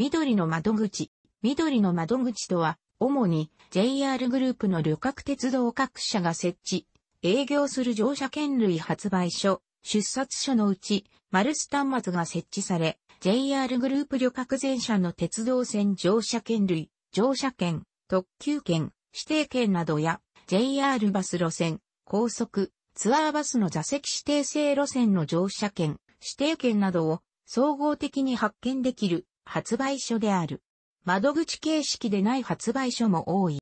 緑の窓口。緑の窓口とは、主に JR グループの旅客鉄道各社が設置、営業する乗車券類発売所、出札所のうち、マルス端末が設置され、JR グループ旅客全社の鉄道線乗車券類、乗車券、特急券、指定券などや、JR バス路線、高速、ツアーバスの座席指定制路線の乗車券、指定券などを総合的に発見できる発売所である。窓口形式でない発売所も多い。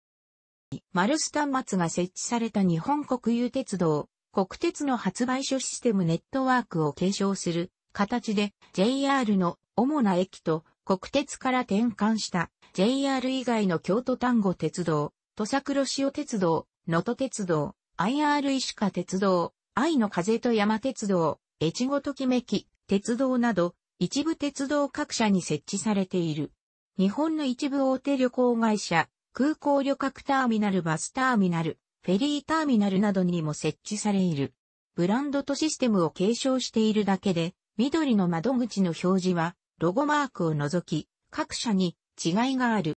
マルス端末が設置された日本国有鉄道、国鉄の発売所システムネットワークを継承する形で JR の主な駅と国鉄から転換した JR 以外の京都丹後鉄道、土佐黒潮鉄道、能登鉄道、IR 石川鉄道、愛の風と山鉄道、越後ときめき鉄道など一部鉄道各社に設置されている。日本の一部大手旅行会社、空港旅客ターミナルバスターミナル、フェリーターミナルなどにも設置されいる。ブランドとシステムを継承しているだけで、緑の窓口の表示は、ロゴマークを除き、各社に違いがある。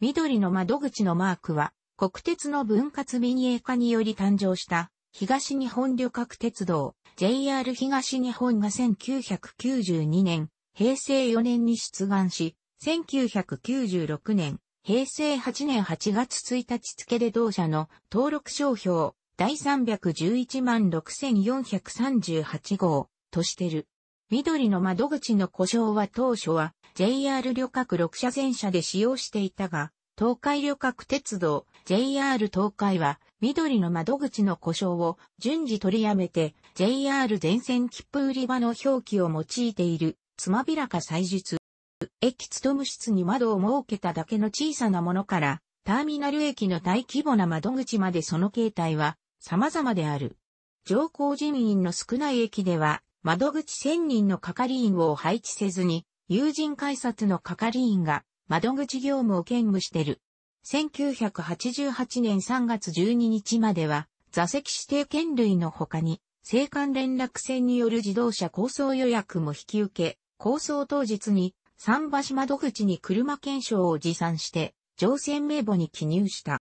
緑の窓口のマークは、国鉄の分割民営化により誕生した、東日本旅客鉄道、JR 東日本が1992年、平成4年に出願し、1996年、平成8年8月1日付で同社の登録商標第311万6438号としてる。緑の窓口の故障は当初は JR 旅客6車全車で使用していたが、東海旅客鉄道 JR 東海は緑の窓口の故障を順次取りやめて JR 全線切符売り場の表記を用いている、つまびらか祭術。駅務室に窓を設けただけの小さなものから、ターミナル駅の大規模な窓口までその形態は様々である。乗降人員の少ない駅では、窓口1000人の係員を配置せずに、友人改札の係員が窓口業務を兼務してる。1988年3月12日までは、座席指定権類の他に、青函連絡船による自動車構想予約も引き受け、構想当日に桟橋窓口に車検証を持参して、乗船名簿に記入した。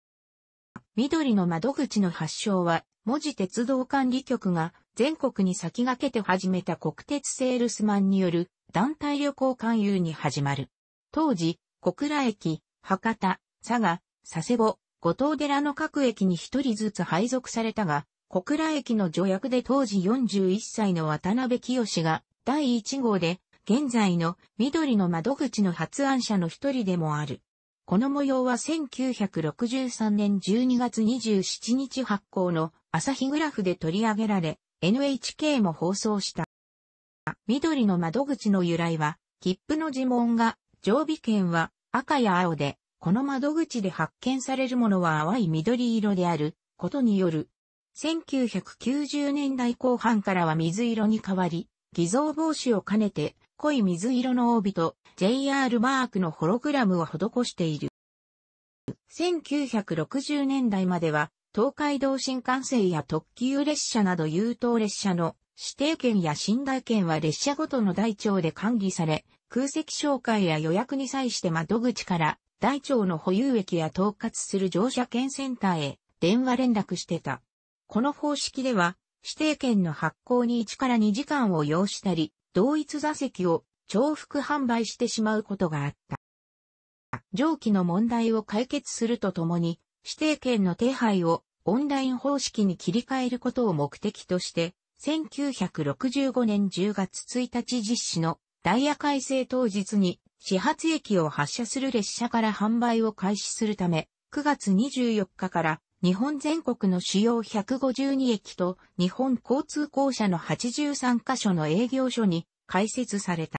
緑の窓口の発祥は、文字鉄道管理局が全国に先駆けて始めた国鉄セールスマンによる団体旅行勧誘に始まる。当時、小倉駅、博多、佐賀、佐世保、五島寺の各駅に一人ずつ配属されたが、小倉駅の助役で当時41歳の渡辺清が第1号で、現在の緑の窓口の発案者の一人でもある。この模様は1963年12月27日発行の朝日グラフで取り上げられ、NHK も放送した。緑の窓口の由来は、切符の呪文が、常備券は赤や青で、この窓口で発見されるものは淡い緑色であることによる1990年代後半からは水色に変わり、偽造防止を兼ねて濃い水色の帯と JR マークのホログラムを施している。1960年代までは東海道新幹線や特急列車など優等列車の指定券や寝台券は列車ごとの台帳で管理され、空席紹介や予約に際して窓口から台帳の保有駅や統括する乗車券センターへ電話連絡してた。この方式では、指定券の発行に1から2時間を要したり、同一座席を重複販売してしまうことがあった。上記の問題を解決するとともに、指定券の手配をオンライン方式に切り替えることを目的として、1965年10月1日実施のダイヤ改正当日に始発駅を発車する列車から販売を開始するため、9月24日から日本全国の主要152駅と日本交通公社の83カ所の営業所に開設された。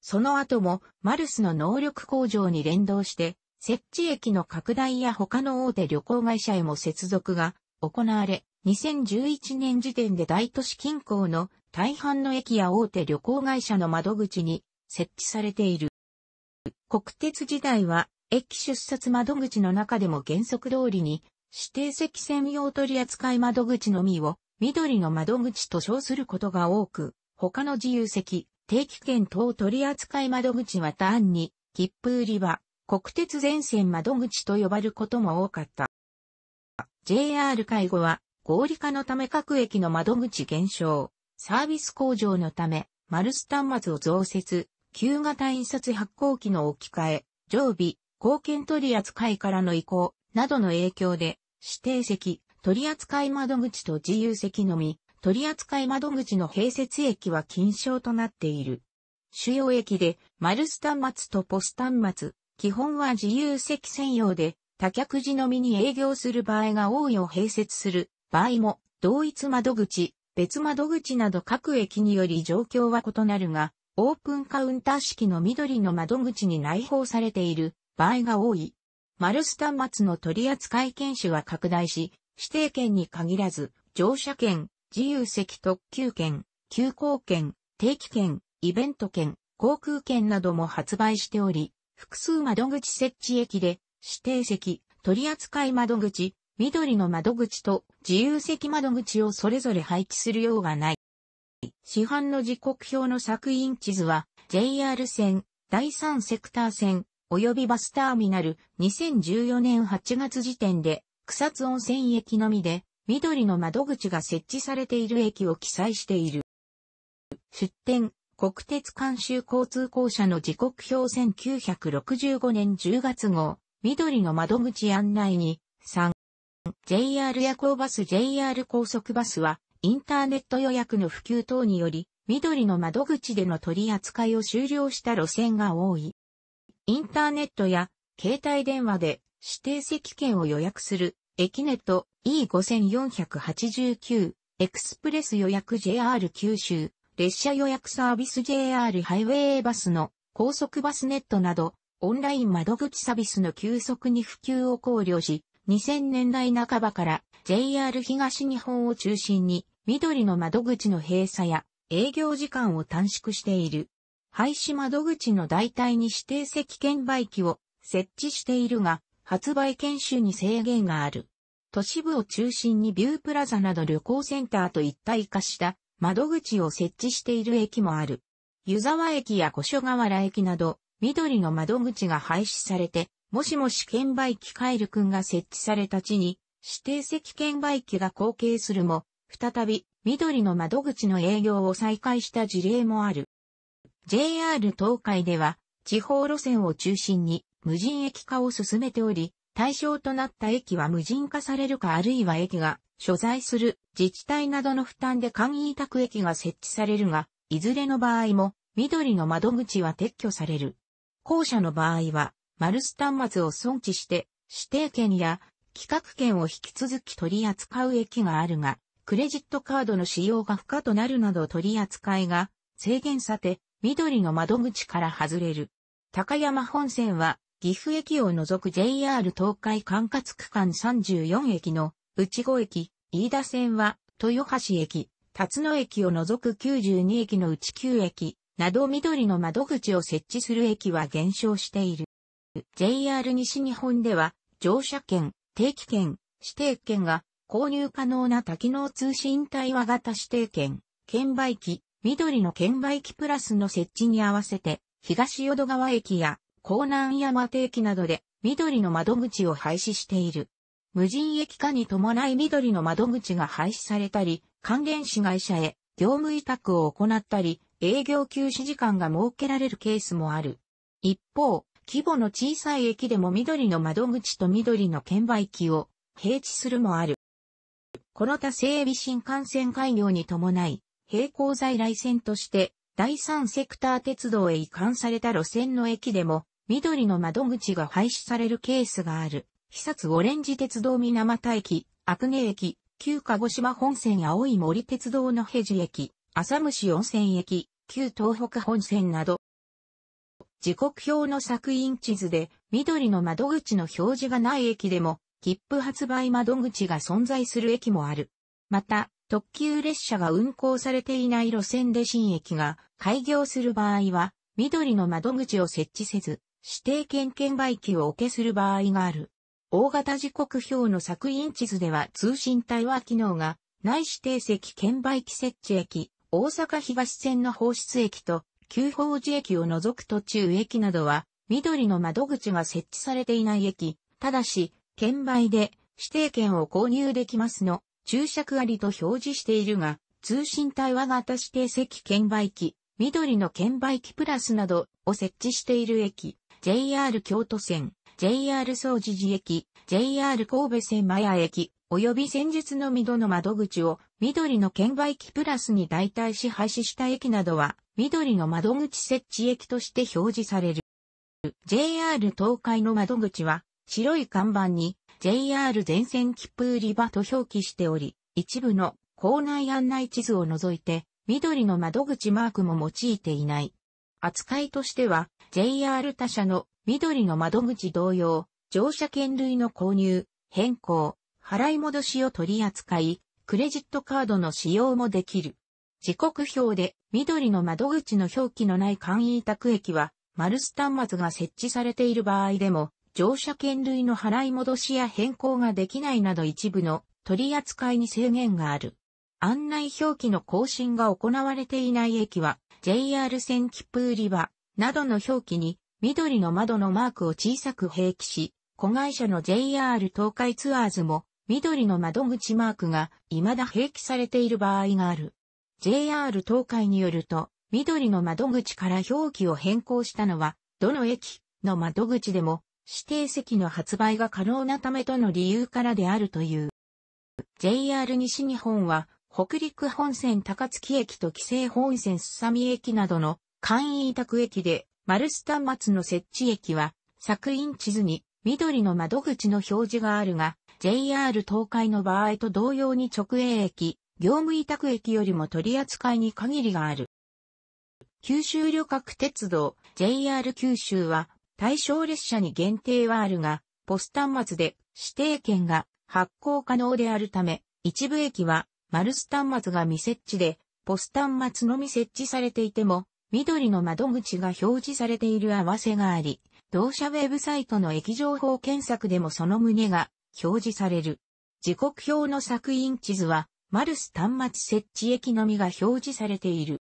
その後もマルスの能力向上に連動して設置駅の拡大や他の大手旅行会社へも接続が行われ、2011年時点で大都市近郊の大半の駅や大手旅行会社の窓口に設置されている。国鉄時代は駅出札窓口の中でも原則通りに、指定席専用取扱窓口のみを、緑の窓口と称することが多く、他の自由席、定期券等取扱窓口は単に、切符売り場、国鉄全線窓口と呼ばれることも多かった。JR 介護は、合理化のため各駅の窓口減少、サービス向上のため、マルス端末を増設、旧型印刷発行機の置き換え、常備、貢献取扱いからの移行などの影響で、指定席、取扱い窓口と自由席のみ、取扱い窓口の併設駅は禁止となっている。主要駅で、マルス端末とポス端末、基本は自由席専用で、他客時のみに営業する場合が多いを併設する場合も、同一窓口、別窓口など各駅により状況は異なるが、オープンカウンター式の緑の窓口に内包されている場合が多い。マルス端末の取扱い権種は拡大し、指定権に限らず、乗車券、自由席特急券、急行券、定期券、イベント券、航空券なども発売しており、複数窓口設置駅で、指定席、取扱窓口、緑の窓口と自由席窓口をそれぞれ配置するようがない。市販の時刻表の作印地図は、JR 線、第3セクター線、及びバスターミナル、2014年8月時点で、草津温泉駅のみで、緑の窓口が設置されている駅を記載している。出展、国鉄監修交通公社の時刻表1965年10月号、緑の窓口案内に、3、JR 夜行バス JR 高速バスは、インターネット予約の普及等により、緑の窓口での取り扱いを終了した路線が多い。インターネットや携帯電話で指定席券を予約する、エキネット E5489、エクスプレス予約 JR 九州、列車予約サービス JR ハイウェイバスの高速バスネットなど、オンライン窓口サービスの急速に普及を考慮し、2000年代半ばから JR 東日本を中心に緑の窓口の閉鎖や営業時間を短縮している。廃止窓口の代替に指定席券売機を設置しているが、発売研修に制限がある。都市部を中心にビュープラザなど旅行センターと一体化した窓口を設置している駅もある。湯沢駅や古書川原駅など、緑の窓口が廃止されて、もしもし券売機カエルくんが設置された地に、指定席券売機が後継するも、再び緑の窓口の営業を再開した事例もある。JR 東海では、地方路線を中心に無人駅化を進めており、対象となった駅は無人化されるかあるいは駅が所在する自治体などの負担で簡易委託駅が設置されるが、いずれの場合も緑の窓口は撤去される。後者の場合は、マルス端末を損置して指定券や企画券を引き続き取り扱う駅があるが、クレジットカードの使用が不可となるなど取り扱いが制限さて、緑の窓口から外れる。高山本線は、岐阜駅を除く JR 東海管轄区間34駅の内子駅、飯田線は、豊橋駅、辰野駅を除く92駅の内9駅、など緑の窓口を設置する駅は減少している。JR 西日本では、乗車券、定期券、指定券が購入可能な多機能通信対話型指定券、券売機、緑の券売機プラスの設置に合わせて、東淀川駅や江南山手駅などで緑の窓口を廃止している。無人駅化に伴い緑の窓口が廃止されたり、関連市会社へ業務委託を行ったり、営業休止時間が設けられるケースもある。一方、規模の小さい駅でも緑の窓口と緑の券売機を併置するもある。この他整備新幹線開業に伴い、並行在来線として、第三セクター鉄道へ移管された路線の駅でも、緑の窓口が廃止されるケースがある。被殺オレンジ鉄道水俣駅、悪根駅、旧鹿児島本線青い森鉄道のヘジ駅、浅虫温泉駅、旧東北本線など。時刻表の作品地図で、緑の窓口の表示がない駅でも、切符発売窓口が存在する駅もある。また、特急列車が運行されていない路線で新駅が開業する場合は、緑の窓口を設置せず、指定券券売機をおけする場合がある。大型時刻表の作品地図では通信対話機能がない指定席券売機設置駅、大阪東線の放出駅と旧宝寺駅を除く途中駅などは緑の窓口が設置されていない駅、ただし、券売で指定券を購入できますの注釈ありと表示しているが、通信対話型指定席券売機、緑の券売機プラスなどを設置している駅、JR 京都線、JR 総持寺駅、JR 神戸線マヤ駅、及び先日の緑の窓口を緑の券売機プラスに代替し廃止した駅などは、緑の窓口設置駅として表示される。JR 東海の窓口は、白い看板に JR 全線切符売り場と表記しており、一部の校内案内地図を除いて、緑の窓口マークも用いていない。扱いとしては、JR 他社の緑の窓口同様、乗車券類の購入、変更、払い戻しを取り扱い、クレジットカードの使用もできる。時刻表で緑の窓口の表記のない簡易委託駅は、マルスマ末が設置されている場合でも、乗車券類の払い戻しや変更ができないなど一部の取り扱いに制限がある。案内表記の更新が行われていない駅は、JR 線切符売り場などの表記に緑の窓のマークを小さく併記し、子会社の JR 東海ツアーズも緑の窓口マークが未だ併記されている場合がある。JR 東海によると、緑の窓口から表記を変更したのは、どの駅の窓口でも指定席の発売が可能なためとの理由からであるという。JR 西日本は、北陸本線高槻駅と紀勢本線すさみ駅などの簡易委託駅で、丸ルス端末の設置駅は、作品地図に緑の窓口の表示があるが、JR 東海の場合と同様に直営駅、業務委託駅よりも取り扱いに限りがある。九州旅客鉄道 JR 九州は対象列車に限定はあるが、ポス端末で指定券が発行可能であるため、一部駅はマルス端末が未設置で、ポス端末のみ設置されていても、緑の窓口が表示されている合わせがあり、同社ウェブサイトの駅情報検索でもその旨が表示される。時刻表の作品地図は、マルス端末設置駅のみが表示されている。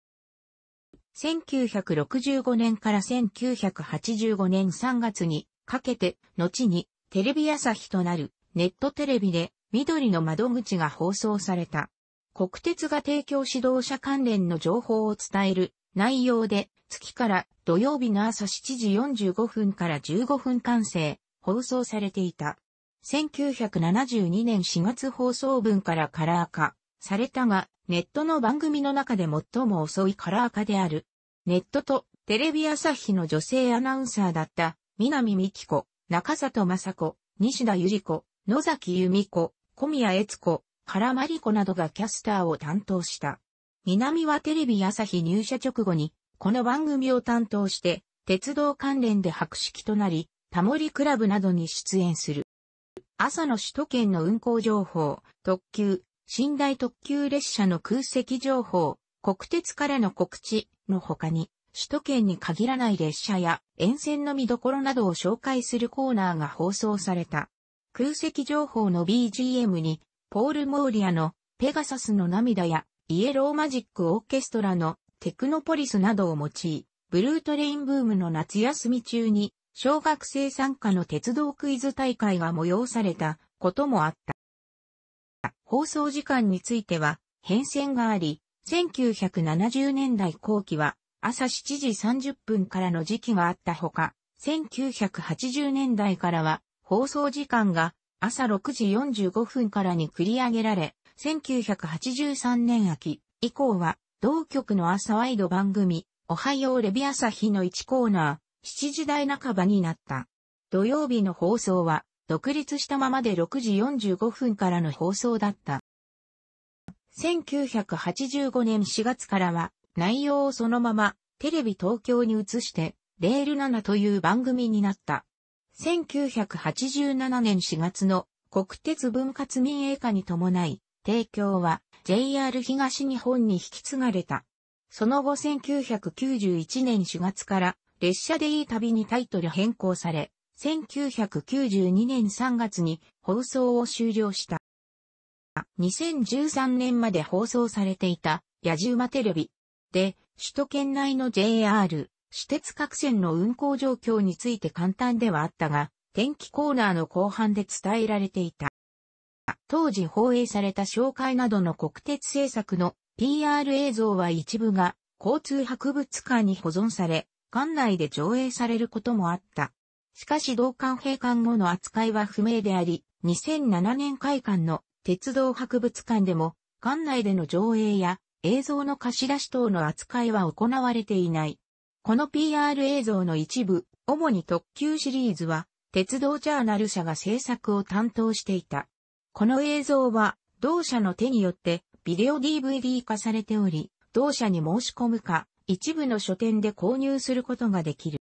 1965年から1985年3月にかけて、後にテレビ朝日となるネットテレビで緑の窓口が放送された。国鉄が提供指導者関連の情報を伝える内容で、月から土曜日の朝7時45分から15分完成、放送されていた。1972年4月放送分からカラー化、されたが、ネットの番組の中で最も遅いカラー化である。ネットとテレビ朝日の女性アナウンサーだった、南美希子、中里雅子、西田ゆり子、野崎由美子、小宮悦子、原真理子などがキャスターを担当した。南はテレビ朝日入社直後に、この番組を担当して、鉄道関連で白式となり、タモリクラブなどに出演する。朝の首都圏の運行情報、特急、寝台特急列車の空席情報、国鉄からの告知の他に、首都圏に限らない列車や沿線の見どころなどを紹介するコーナーが放送された。空席情報の BGM に、ポール・モーリアのペガサスの涙やイエローマジックオーケストラのテクノポリスなどを用い、ブルートレインブームの夏休み中に小学生参加の鉄道クイズ大会が催されたこともあった。放送時間については変遷があり、1970年代後期は朝7時30分からの時期があったほか、1980年代からは放送時間が朝6時45分からに繰り上げられ、1983年秋以降は同局の朝ワイド番組、おはようレビ朝日の1コーナー、7時台半ばになった。土曜日の放送は独立したままで6時45分からの放送だった。1985年4月からは内容をそのままテレビ東京に移してレール7という番組になった。1987年4月の国鉄分割民営化に伴い提供は JR 東日本に引き継がれた。その後1991年4月から列車でいい旅にタイトル変更され、1992年3月に放送を終了した。2013年まで放送されていた、野じ馬テレビで、首都圏内の JR、私鉄各線の運行状況について簡単ではあったが、天気コーナーの後半で伝えられていた。当時放映された紹介などの国鉄政策の PR 映像は一部が交通博物館に保存され、館内で上映されることもあった。しかし同館閉館後の扱いは不明であり、2007年開館の鉄道博物館でも、館内での上映や映像の貸し出し等の扱いは行われていない。この PR 映像の一部、主に特急シリーズは、鉄道ジャーナル社が制作を担当していた。この映像は、同社の手によってビデオ DVD 化されており、同社に申し込むか、一部の書店で購入することができる。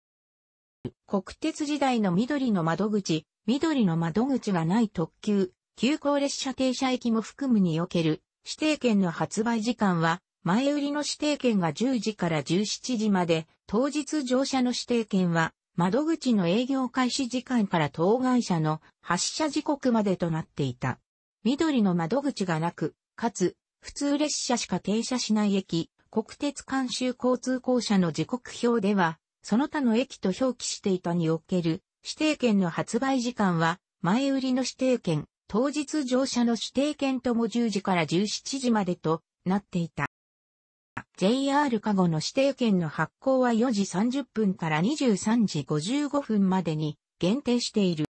国鉄時代の緑の窓口、緑の窓口がない特急、急行列車停車駅も含むにおける指定券の発売時間は、前売りの指定券が10時から17時まで、当日乗車の指定券は、窓口の営業開始時間から当該者の発車時刻までとなっていた。緑の窓口がなく、かつ、普通列車しか停車しない駅、国鉄監修交通公社の時刻表では、その他の駅と表記していたにおける指定券の発売時間は前売りの指定券、当日乗車の指定券とも10時から17時までとなっていた。JR 加護の指定券の発行は4時30分から23時55分までに限定している。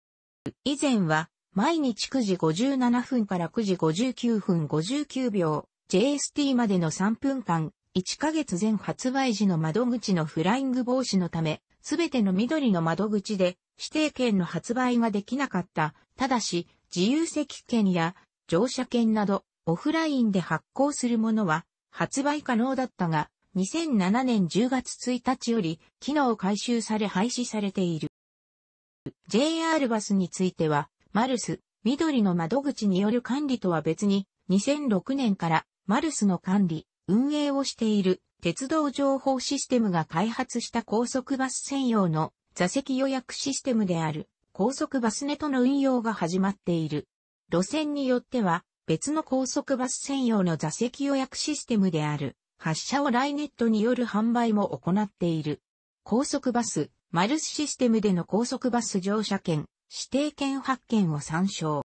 以前は毎日9時57分から9時59分59秒 JST までの3分間1ヶ月前発売時の窓口のフライング防止のため、すべての緑の窓口で指定券の発売ができなかった。ただし、自由席券や乗車券などオフラインで発行するものは発売可能だったが、2007年10月1日より機能回収され廃止されている。JR バスについては、マルス、緑の窓口による管理とは別に、2006年からマルスの管理、運営をしている鉄道情報システムが開発した高速バス専用の座席予約システムである高速バスネットの運用が始まっている。路線によっては別の高速バス専用の座席予約システムである発車をライネットによる販売も行っている。高速バス、マルスシステムでの高速バス乗車券、指定券発券を参照。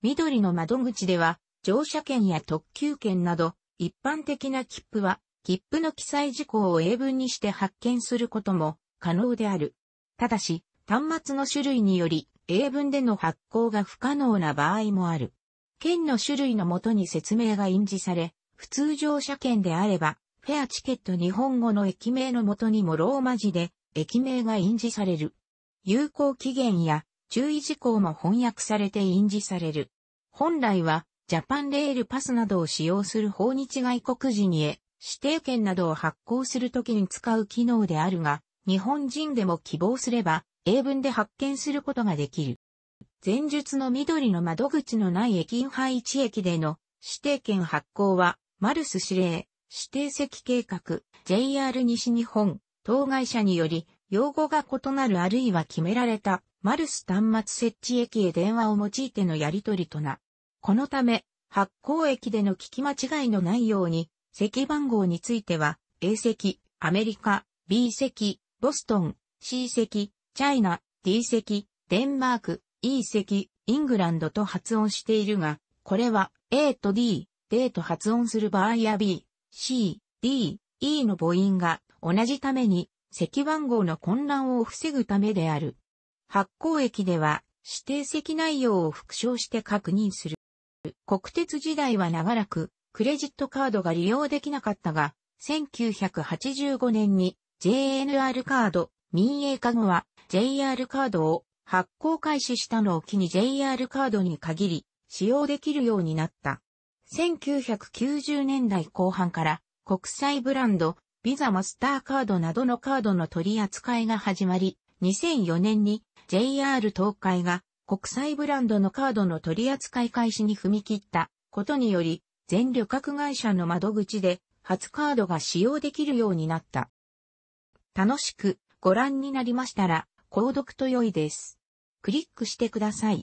緑の窓口では乗車券や特急券など一般的な切符は、切符の記載事項を英文にして発見することも可能である。ただし、端末の種類により、英文での発行が不可能な場合もある。券の種類のもとに説明が印字され、普通乗車券であれば、フェアチケット日本語の駅名のもとにもローマ字で、駅名が印字される。有効期限や注意事項も翻訳されて印字される。本来はジャパンレールパスなどを使用する訪日外国人へ指定券などを発行するときに使う機能であるが、日本人でも希望すれば英文で発見することができる。前述の緑の窓口のない駅員配置駅での指定券発行は、マルス指令、指定席計画、JR 西日本、当該社により、用語が異なるあるいは決められた、マルス端末設置駅へ電話を用いてのやり取りとなこのため、発行駅での聞き間違いのないように、席番号については、A 席、アメリカ、B 席、ボストン、C 席、チャイナ、D 席、デンマーク、E 席、イングランドと発音しているが、これは A と D、D と発音する場合や B、C、D、E の母音が同じために、席番号の混乱を防ぐためである。発行駅では指定席内容を復唱して確認する。国鉄時代は長らくクレジットカードが利用できなかったが、1985年に JNR カード民営化後は JR カードを発行開始したのを機に JR カードに限り使用できるようになった。1990年代後半から国際ブランド、ビザマスターカードなどのカードの取り扱いが始まり、2004年に JR 東海が国際ブランドのカードの取り扱い開始に踏み切ったことにより、全旅客会社の窓口で初カードが使用できるようになった。楽しくご覧になりましたら、購読と良いです。クリックしてください。